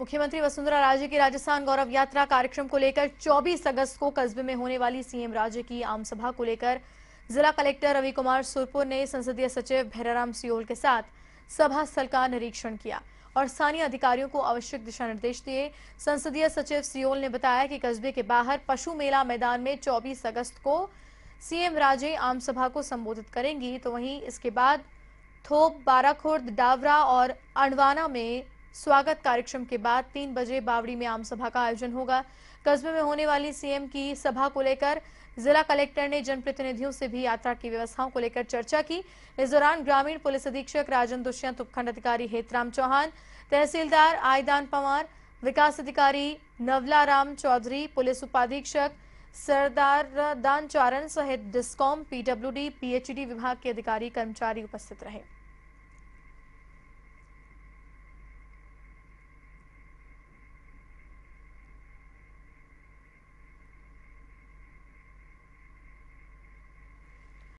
मुख्यमंत्री वसुंधरा राजे की राजस्थान गौरव यात्रा कार्यक्रम को लेकर 24 अगस्त को कस्बे में होने वाली सीएम राजे की आम सभा को लेकर जिला कलेक्टर रवि कुमार सुरपुर ने संसदीय सचिव भैराराम सियोल के साथ सभा स्थल का निरीक्षण किया और स्थानीय अधिकारियों को आवश्यक दिशा निर्देश दिए संसदीय सचिव सियोल ने बताया कि कस्बे के बाहर पशु मेला मैदान में 24 अगस्त को सीएम राजे आम सभा को संबोधित करेंगी तो वहीं इसके बाद थोप बाराखुर्द डावरा और अणवाना में स्वागत कार्यक्रम के बाद तीन बजे बावड़ी में आम सभा का आयोजन होगा कस्बे में होने वाली सीएम की सभा को लेकर जिला कलेक्टर ने जनप्रतिनिधियों से भी यात्रा की व्यवस्थाओं को लेकर चर्चा की इस दौरान ग्रामीण पुलिस अधीक्षक राजन दुष्यंत उपखंड अधिकारी हेतराम चौहान तहसीलदार आयदान पंवार विकास अधिकारी नवला राम चौधरी पुलिस उपाधीक्षक सरदार दान चारण सहित डिस्कॉम पीडब्ल्यूडी पीएचडी विभाग के अधिकारी कर्मचारी उपस्थित रहे